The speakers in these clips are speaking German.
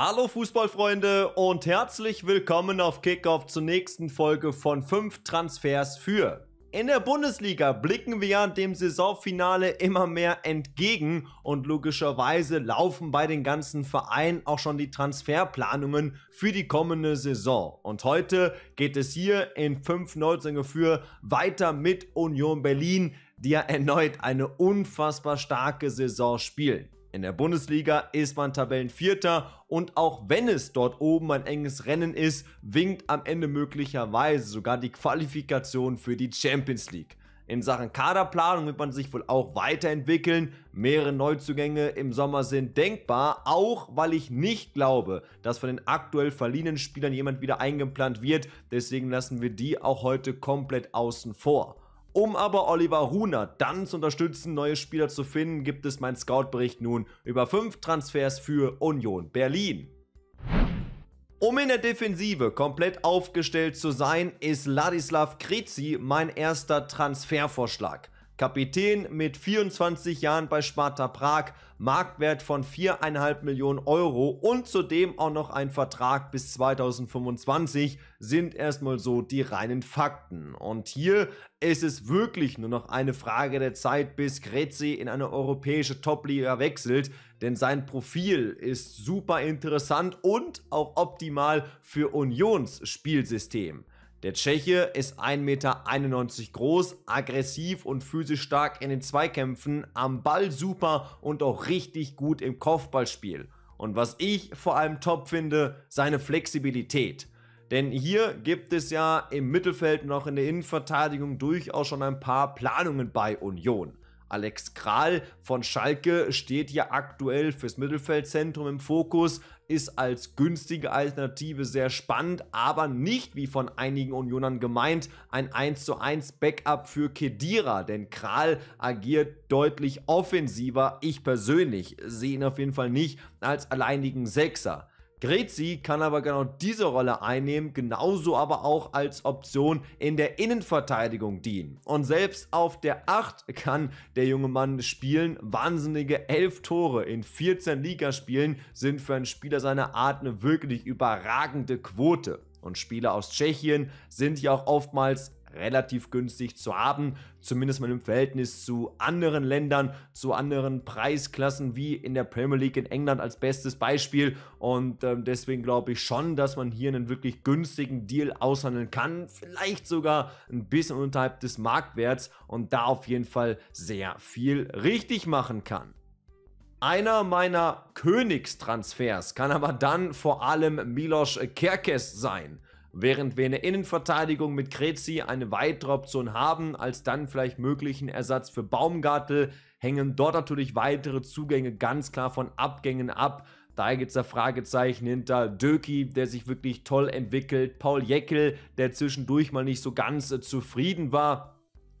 Hallo Fußballfreunde und herzlich willkommen auf Kickoff zur nächsten Folge von 5 Transfers für. In der Bundesliga blicken wir dem Saisonfinale immer mehr entgegen und logischerweise laufen bei den ganzen Vereinen auch schon die Transferplanungen für die kommende Saison. Und heute geht es hier in 5 Neuzinge für weiter mit Union Berlin, die ja erneut eine unfassbar starke Saison spielen. In der Bundesliga ist man Tabellenvierter und auch wenn es dort oben ein enges Rennen ist, winkt am Ende möglicherweise sogar die Qualifikation für die Champions League. In Sachen Kaderplanung wird man sich wohl auch weiterentwickeln. Mehrere Neuzugänge im Sommer sind denkbar, auch weil ich nicht glaube, dass von den aktuell verliehenen Spielern jemand wieder eingeplant wird. Deswegen lassen wir die auch heute komplett außen vor. Um aber Oliver Huner dann zu unterstützen, neue Spieler zu finden, gibt es meinen Scout-Bericht nun über 5 Transfers für Union Berlin. Um in der Defensive komplett aufgestellt zu sein, ist Ladislav Krezi mein erster Transfervorschlag. Kapitän mit 24 Jahren bei Sparta Prag, Marktwert von 4,5 Millionen Euro und zudem auch noch ein Vertrag bis 2025 sind erstmal so die reinen Fakten. Und hier ist es wirklich nur noch eine Frage der Zeit, bis Grezi in eine europäische Top-Liga wechselt, denn sein Profil ist super interessant und auch optimal für Unions Spielsystem. Der Tscheche ist 1,91 Meter groß, aggressiv und physisch stark in den Zweikämpfen, am Ball super und auch richtig gut im Kopfballspiel. Und was ich vor allem top finde, seine Flexibilität. Denn hier gibt es ja im Mittelfeld und auch in der Innenverteidigung durchaus schon ein paar Planungen bei Union. Alex Kral von Schalke steht ja aktuell fürs Mittelfeldzentrum im Fokus ist als günstige Alternative sehr spannend, aber nicht, wie von einigen Unionern gemeint, ein 1 zu 1 Backup für Kedira, denn Kral agiert deutlich offensiver. Ich persönlich sehe ihn auf jeden Fall nicht als alleinigen Sechser. Grezi kann aber genau diese Rolle einnehmen, genauso aber auch als Option in der Innenverteidigung dienen. Und selbst auf der 8 kann der junge Mann spielen. Wahnsinnige 11 Tore in 14 Ligaspielen sind für einen Spieler seiner Art eine wirklich überragende Quote. Und Spieler aus Tschechien sind ja auch oftmals relativ günstig zu haben, zumindest mal im Verhältnis zu anderen Ländern, zu anderen Preisklassen wie in der Premier League in England als bestes Beispiel. Und ähm, deswegen glaube ich schon, dass man hier einen wirklich günstigen Deal aushandeln kann, vielleicht sogar ein bisschen unterhalb des Marktwerts und da auf jeden Fall sehr viel richtig machen kann. Einer meiner Königstransfers kann aber dann vor allem Milos Kerkes sein. Während wir in der Innenverteidigung mit Krezi eine weitere Option haben, als dann vielleicht möglichen Ersatz für Baumgartel, hängen dort natürlich weitere Zugänge ganz klar von Abgängen ab. Da gibt es da Fragezeichen hinter Döki, der sich wirklich toll entwickelt, Paul Jeckel, der zwischendurch mal nicht so ganz äh, zufrieden war.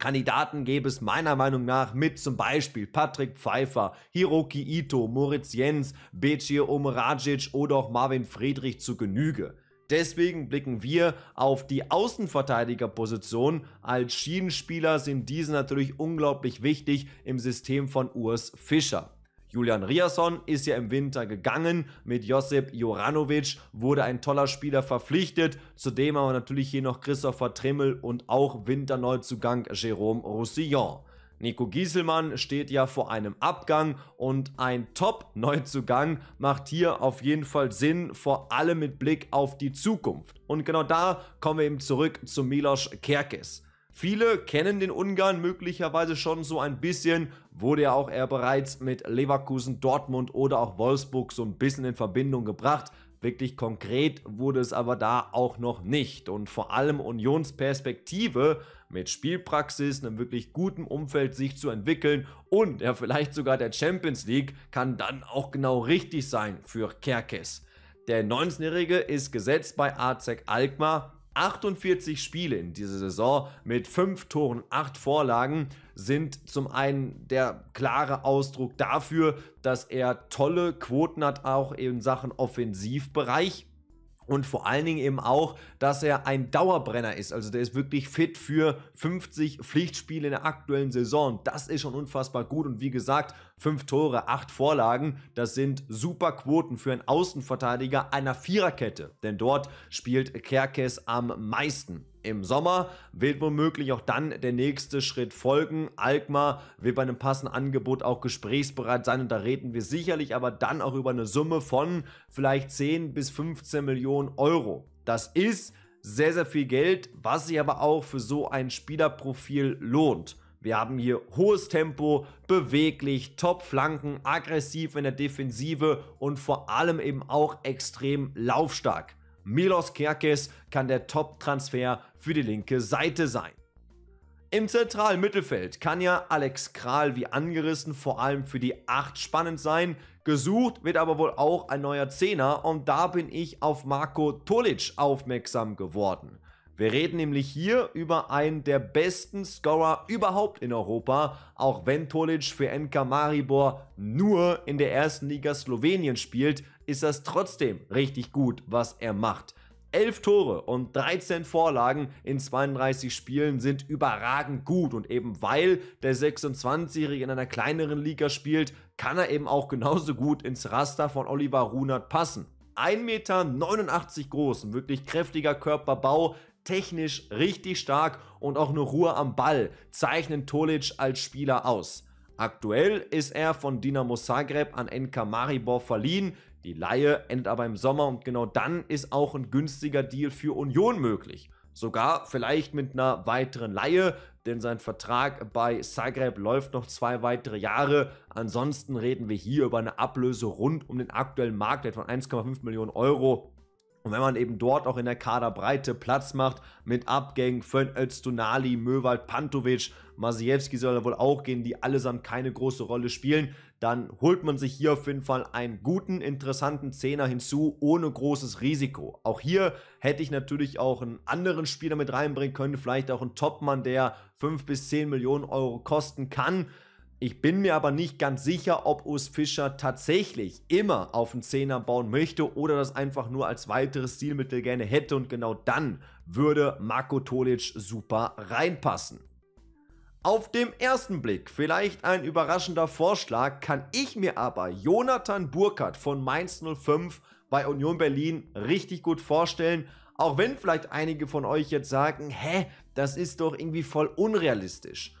Kandidaten gäbe es meiner Meinung nach mit zum Beispiel Patrick Pfeiffer, Hiroki Ito, Moritz Jens, Becir Omeragic oder auch Marvin Friedrich zu Genüge. Deswegen blicken wir auf die Außenverteidigerposition. Als Schienenspieler sind diese natürlich unglaublich wichtig im System von Urs Fischer. Julian Riasson ist ja im Winter gegangen. Mit Josip Joranovic wurde ein toller Spieler verpflichtet. Zudem aber natürlich hier noch Christopher Trimmel und auch Winterneuzugang Jerome Roussillon. Nico Gieselmann steht ja vor einem Abgang und ein Top-Neuzugang macht hier auf jeden Fall Sinn, vor allem mit Blick auf die Zukunft. Und genau da kommen wir eben zurück zu Milos Kerkes. Viele kennen den Ungarn möglicherweise schon so ein bisschen, wurde ja auch er bereits mit Leverkusen, Dortmund oder auch Wolfsburg so ein bisschen in Verbindung gebracht, Wirklich konkret wurde es aber da auch noch nicht. Und vor allem Unions Perspektive mit Spielpraxis, einem wirklich guten Umfeld sich zu entwickeln und ja vielleicht sogar der Champions League kann dann auch genau richtig sein für Kerkes. Der 19-Jährige ist gesetzt bei AZEK Alkmaar 48 Spiele in dieser Saison mit 5 Toren, 8 Vorlagen sind zum einen der klare Ausdruck dafür, dass er tolle Quoten hat, auch in Sachen Offensivbereich. Und vor allen Dingen eben auch, dass er ein Dauerbrenner ist. Also der ist wirklich fit für 50 Pflichtspiele in der aktuellen Saison. Das ist schon unfassbar gut. Und wie gesagt, 5 Tore, 8 Vorlagen, das sind super Quoten für einen Außenverteidiger einer Viererkette. Denn dort spielt Kerkes am meisten im Sommer wird womöglich auch dann der nächste Schritt folgen. Alkmaar wird bei einem passenden Angebot auch gesprächsbereit sein und da reden wir sicherlich aber dann auch über eine Summe von vielleicht 10 bis 15 Millionen Euro. Das ist sehr, sehr viel Geld, was sich aber auch für so ein Spielerprofil lohnt. Wir haben hier hohes Tempo, beweglich, Top-Flanken, aggressiv in der Defensive und vor allem eben auch extrem laufstark. Milos Kerkes kann der Top-Transfer für die linke Seite sein. Im zentralen Mittelfeld kann ja Alex Kral wie angerissen vor allem für die 8 spannend sein. Gesucht wird aber wohl auch ein neuer Zehner und da bin ich auf Marco Tolic aufmerksam geworden. Wir reden nämlich hier über einen der besten Scorer überhaupt in Europa, auch wenn Tolic für NK Maribor nur in der ersten Liga Slowenien spielt ist das trotzdem richtig gut, was er macht. 11 Tore und 13 Vorlagen in 32 Spielen sind überragend gut und eben weil der 26-Jährige in einer kleineren Liga spielt, kann er eben auch genauso gut ins Raster von Oliver Runert passen. 1,89 Meter groß, ein wirklich kräftiger Körperbau, technisch richtig stark und auch eine Ruhe am Ball zeichnen Tolic als Spieler aus. Aktuell ist er von Dinamo Zagreb an NK Maribor verliehen. Die Laie endet aber im Sommer und genau dann ist auch ein günstiger Deal für Union möglich. Sogar vielleicht mit einer weiteren Laie, denn sein Vertrag bei Zagreb läuft noch zwei weitere Jahre. Ansonsten reden wir hier über eine Ablöse rund um den aktuellen Marktwert von 1,5 Millionen Euro. Und wenn man eben dort auch in der Kaderbreite Platz macht mit Abgängen von Öztunali, Möwald, Pantovic, Masiewski soll da wohl auch gehen, die allesamt keine große Rolle spielen. Dann holt man sich hier auf jeden Fall einen guten, interessanten Zehner hinzu, ohne großes Risiko. Auch hier hätte ich natürlich auch einen anderen Spieler mit reinbringen können, vielleicht auch einen Topmann, der 5 bis 10 Millionen Euro kosten kann. Ich bin mir aber nicht ganz sicher, ob Urs Fischer tatsächlich immer auf einen Zehner bauen möchte oder das einfach nur als weiteres Stilmittel gerne hätte und genau dann würde Marco Tolic super reinpassen. Auf dem ersten Blick vielleicht ein überraschender Vorschlag, kann ich mir aber Jonathan Burkhardt von Mainz 05 bei Union Berlin richtig gut vorstellen. Auch wenn vielleicht einige von euch jetzt sagen, hä, das ist doch irgendwie voll unrealistisch.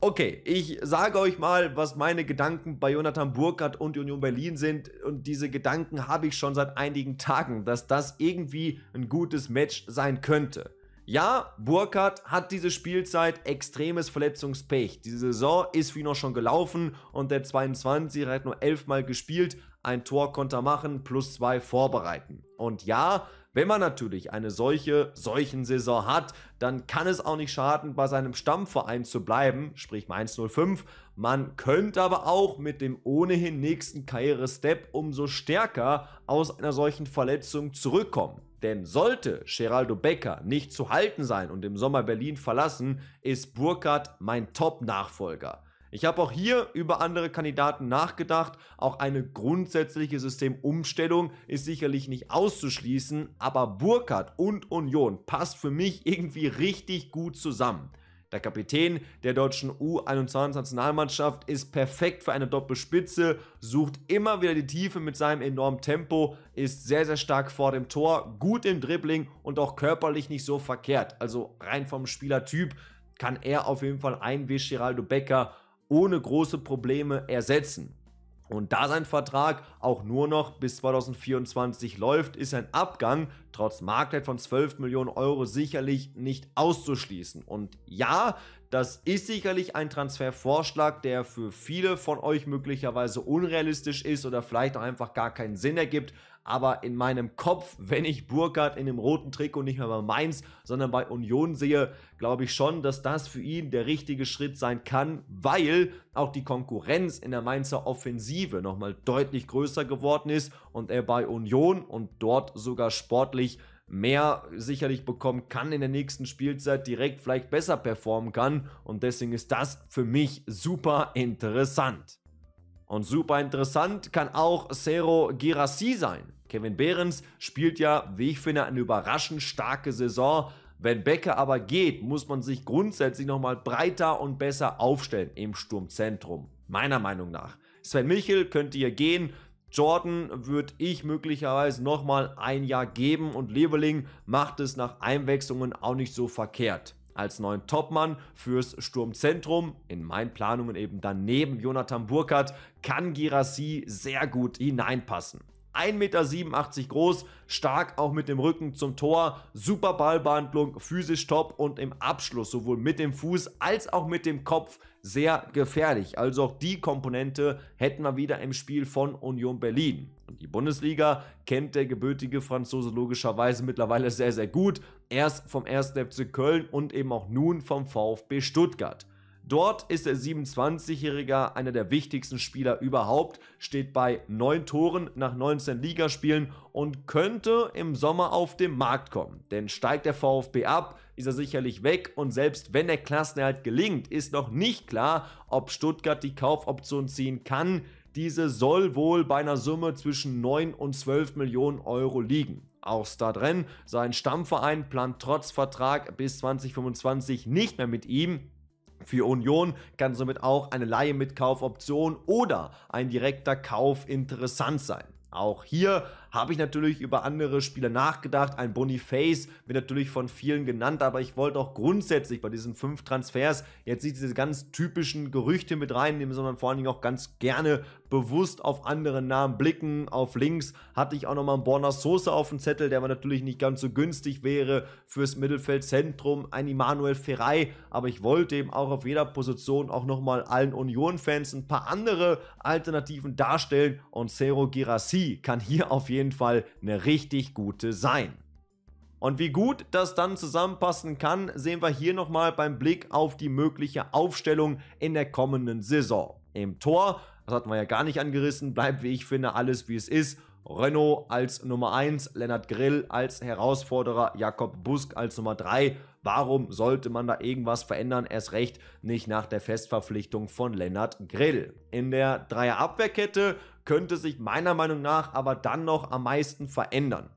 Okay, ich sage euch mal, was meine Gedanken bei Jonathan Burkhardt und Union Berlin sind. Und diese Gedanken habe ich schon seit einigen Tagen, dass das irgendwie ein gutes Match sein könnte. Ja, Burkhardt hat diese Spielzeit extremes Verletzungspech. Die Saison ist wie noch schon gelaufen und der 22 er hat nur elfmal gespielt, ein Tor konnte er machen, plus zwei vorbereiten. Und ja, wenn man natürlich eine solche solchen Saison hat, dann kann es auch nicht schaden, bei seinem Stammverein zu bleiben, sprich Mainz 05. Man könnte aber auch mit dem ohnehin nächsten Karriere-Step umso stärker aus einer solchen Verletzung zurückkommen. Denn sollte Geraldo Becker nicht zu halten sein und im Sommer Berlin verlassen, ist Burkhardt mein Top-Nachfolger. Ich habe auch hier über andere Kandidaten nachgedacht. Auch eine grundsätzliche Systemumstellung ist sicherlich nicht auszuschließen, aber Burkhardt und Union passt für mich irgendwie richtig gut zusammen. Der Kapitän der deutschen U21-Nationalmannschaft ist perfekt für eine Doppelspitze, sucht immer wieder die Tiefe mit seinem enormen Tempo, ist sehr, sehr stark vor dem Tor, gut im Dribbling und auch körperlich nicht so verkehrt. Also rein vom Spielertyp kann er auf jeden Fall ein wie Geraldo Becker ohne große Probleme ersetzen. Und da sein Vertrag auch nur noch bis 2024 läuft, ist ein Abgang, trotz Marktwert von 12 Millionen Euro sicherlich nicht auszuschließen. Und ja, das ist sicherlich ein Transfervorschlag, der für viele von euch möglicherweise unrealistisch ist oder vielleicht auch einfach gar keinen Sinn ergibt. Aber in meinem Kopf, wenn ich Burkhardt in dem roten Trikot nicht mehr bei Mainz, sondern bei Union sehe, glaube ich schon, dass das für ihn der richtige Schritt sein kann, weil auch die Konkurrenz in der Mainzer Offensive nochmal deutlich größer geworden ist und er bei Union und dort sogar sportlich mehr sicherlich bekommen kann in der nächsten Spielzeit, direkt vielleicht besser performen kann. Und deswegen ist das für mich super interessant. Und super interessant kann auch Cero Girassi sein. Kevin Behrens spielt ja, wie ich finde, eine überraschend starke Saison. Wenn Becker aber geht, muss man sich grundsätzlich nochmal breiter und besser aufstellen im Sturmzentrum. Meiner Meinung nach. Sven Michel könnte hier gehen, Jordan würde ich möglicherweise nochmal ein Jahr geben und Leveling macht es nach Einwechslungen auch nicht so verkehrt. Als neuen Topmann fürs Sturmzentrum, in meinen Planungen eben daneben Jonathan Burkhardt, kann Girassi sehr gut hineinpassen. 1,87 Meter groß, stark auch mit dem Rücken zum Tor, super Ballbehandlung, physisch top und im Abschluss sowohl mit dem Fuß als auch mit dem Kopf sehr gefährlich. Also auch die Komponente hätten wir wieder im Spiel von Union Berlin. Und die Bundesliga kennt der gebürtige Franzose logischerweise mittlerweile sehr, sehr gut. Erst vom 1. FC Köln und eben auch nun vom VfB Stuttgart. Dort ist der 27-Jährige einer der wichtigsten Spieler überhaupt, steht bei 9 Toren nach 19 Ligaspielen und könnte im Sommer auf den Markt kommen. Denn steigt der VfB ab, ist er sicherlich weg und selbst wenn der Klassenerhalt gelingt, ist noch nicht klar, ob Stuttgart die Kaufoption ziehen kann. Diese soll wohl bei einer Summe zwischen 9 und 12 Millionen Euro liegen. Auch Stadren, sein Stammverein, plant trotz Vertrag bis 2025 nicht mehr mit ihm. Für Union kann somit auch eine Laie mit Kaufoption oder ein direkter Kauf interessant sein. Auch hier habe ich natürlich über andere Spieler nachgedacht. Ein Boniface wird natürlich von vielen genannt, aber ich wollte auch grundsätzlich bei diesen fünf Transfers jetzt nicht diese ganz typischen Gerüchte mit reinnehmen, sondern vor allen Dingen auch ganz gerne bewusst auf andere Namen blicken. Auf links hatte ich auch nochmal einen Borna Sosa auf dem Zettel, der aber natürlich nicht ganz so günstig wäre fürs Mittelfeldzentrum. Ein Immanuel Ferrei, aber ich wollte eben auch auf jeder Position auch nochmal allen Union-Fans ein paar andere Alternativen darstellen und Cero Girassi Partie kann hier auf jeden Fall eine richtig gute sein. Und wie gut das dann zusammenpassen kann, sehen wir hier nochmal beim Blick auf die mögliche Aufstellung in der kommenden Saison. Im Tor, das hatten wir ja gar nicht angerissen, bleibt wie ich finde alles wie es ist. Renault als Nummer 1, Lennart Grill als Herausforderer, Jakob Busk als Nummer 3 Warum sollte man da irgendwas verändern? Erst recht nicht nach der Festverpflichtung von Lennart Grill. In der Dreierabwehrkette könnte sich meiner Meinung nach aber dann noch am meisten verändern.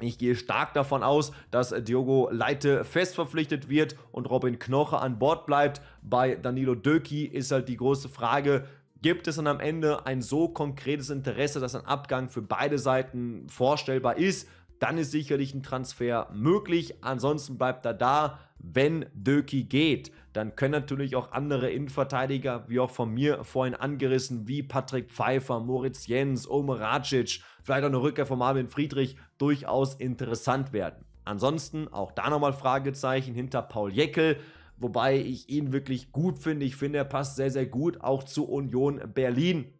Ich gehe stark davon aus, dass Diogo Leite fest verpflichtet wird und Robin Knoche an Bord bleibt. Bei Danilo Döki ist halt die große Frage, gibt es dann am Ende ein so konkretes Interesse, dass ein Abgang für beide Seiten vorstellbar ist? dann ist sicherlich ein Transfer möglich. Ansonsten bleibt er da, wenn Döki geht. Dann können natürlich auch andere Innenverteidiger, wie auch von mir vorhin angerissen, wie Patrick Pfeiffer, Moritz Jens, Omer Racic, vielleicht auch eine Rückkehr von Marvin Friedrich, durchaus interessant werden. Ansonsten auch da nochmal Fragezeichen hinter Paul Jeckel, wobei ich ihn wirklich gut finde. Ich finde, er passt sehr, sehr gut auch zu Union Berlin.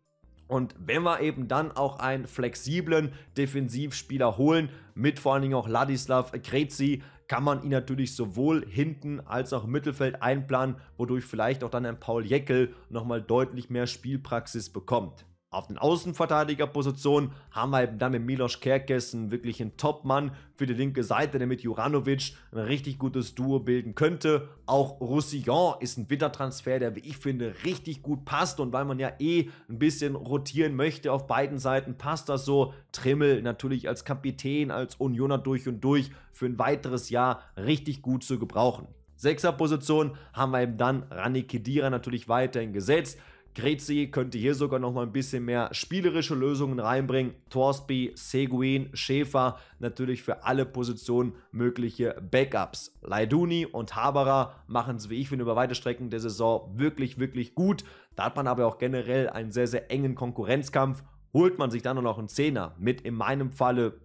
Und wenn wir eben dann auch einen flexiblen Defensivspieler holen, mit vor allen Dingen auch Ladislav Krezi, kann man ihn natürlich sowohl hinten als auch im Mittelfeld einplanen, wodurch vielleicht auch dann ein Paul Jeckel nochmal deutlich mehr Spielpraxis bekommt. Auf den Außenverteidigerpositionen haben wir eben dann mit Milos Kerkes einen wirklichen Topmann für die linke Seite, der mit Juranovic ein richtig gutes Duo bilden könnte. Auch Roussillon ist ein Wintertransfer, der, wie ich finde, richtig gut passt. Und weil man ja eh ein bisschen rotieren möchte auf beiden Seiten, passt das so. Trimmel natürlich als Kapitän, als Unioner durch und durch für ein weiteres Jahr richtig gut zu gebrauchen. Sechserposition haben wir eben dann Rani Kedira natürlich weiterhin gesetzt. Grezi könnte hier sogar noch mal ein bisschen mehr spielerische Lösungen reinbringen. Torsby, Seguin, Schäfer natürlich für alle Positionen mögliche Backups. Leiduni und Haberer machen es, wie ich finde, über weite Strecken der Saison wirklich, wirklich gut. Da hat man aber auch generell einen sehr, sehr engen Konkurrenzkampf. Holt man sich dann noch einen Zehner mit in meinem Falle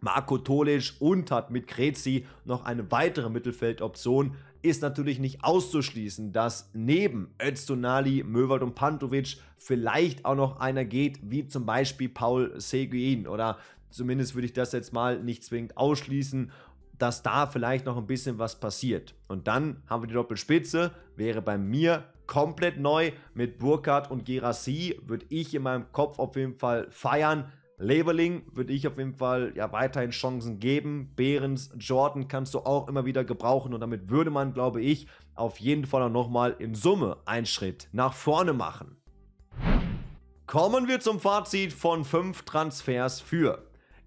Marco Tolic und hat mit Krezi noch eine weitere Mittelfeldoption, ist natürlich nicht auszuschließen, dass neben Öztunali, Möwald und Pantovic vielleicht auch noch einer geht, wie zum Beispiel Paul Seguin. Oder zumindest würde ich das jetzt mal nicht zwingend ausschließen, dass da vielleicht noch ein bisschen was passiert. Und dann haben wir die Doppelspitze, wäre bei mir komplett neu mit Burkhardt und Gerasi, würde ich in meinem Kopf auf jeden Fall feiern. Labeling würde ich auf jeden Fall ja weiterhin Chancen geben. Behrens, Jordan kannst du auch immer wieder gebrauchen und damit würde man, glaube ich, auf jeden Fall auch nochmal in Summe einen Schritt nach vorne machen. Kommen wir zum Fazit von 5 Transfers für.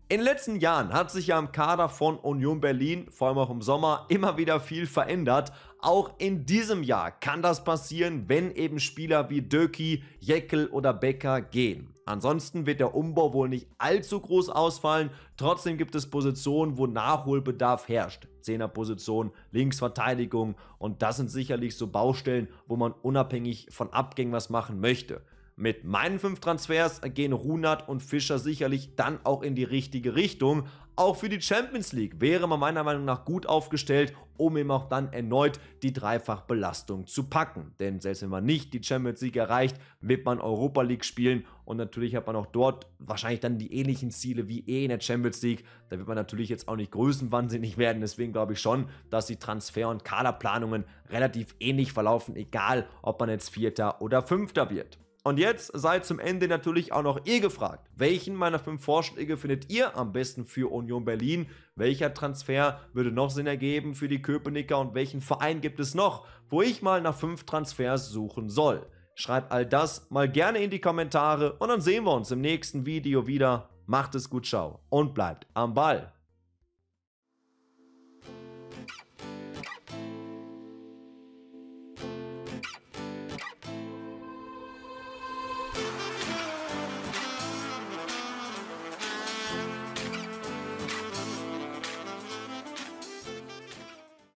In den letzten Jahren hat sich ja im Kader von Union Berlin, vor allem auch im Sommer, immer wieder viel verändert. Auch in diesem Jahr kann das passieren, wenn eben Spieler wie Döki, Jeckel oder Becker gehen. Ansonsten wird der Umbau wohl nicht allzu groß ausfallen, trotzdem gibt es Positionen, wo Nachholbedarf herrscht. Zehnerposition, Linksverteidigung und das sind sicherlich so Baustellen, wo man unabhängig von Abgängen was machen möchte. Mit meinen fünf Transfers gehen Runat und Fischer sicherlich dann auch in die richtige Richtung. Auch für die Champions League wäre man meiner Meinung nach gut aufgestellt, um eben auch dann erneut die Dreifachbelastung zu packen. Denn selbst wenn man nicht die Champions League erreicht, wird man Europa League spielen und natürlich hat man auch dort wahrscheinlich dann die ähnlichen Ziele wie eh in der Champions League. Da wird man natürlich jetzt auch nicht größenwahnsinnig werden. Deswegen glaube ich schon, dass die Transfer- und Kaderplanungen relativ ähnlich verlaufen, egal ob man jetzt Vierter oder Fünfter wird. Und jetzt seid zum Ende natürlich auch noch ihr gefragt. Welchen meiner fünf Vorschläge findet ihr am besten für Union Berlin? Welcher Transfer würde noch Sinn ergeben für die Köpenicker und welchen Verein gibt es noch, wo ich mal nach fünf Transfers suchen soll? Schreibt all das mal gerne in die Kommentare und dann sehen wir uns im nächsten Video wieder. Macht es gut, ciao und bleibt am Ball.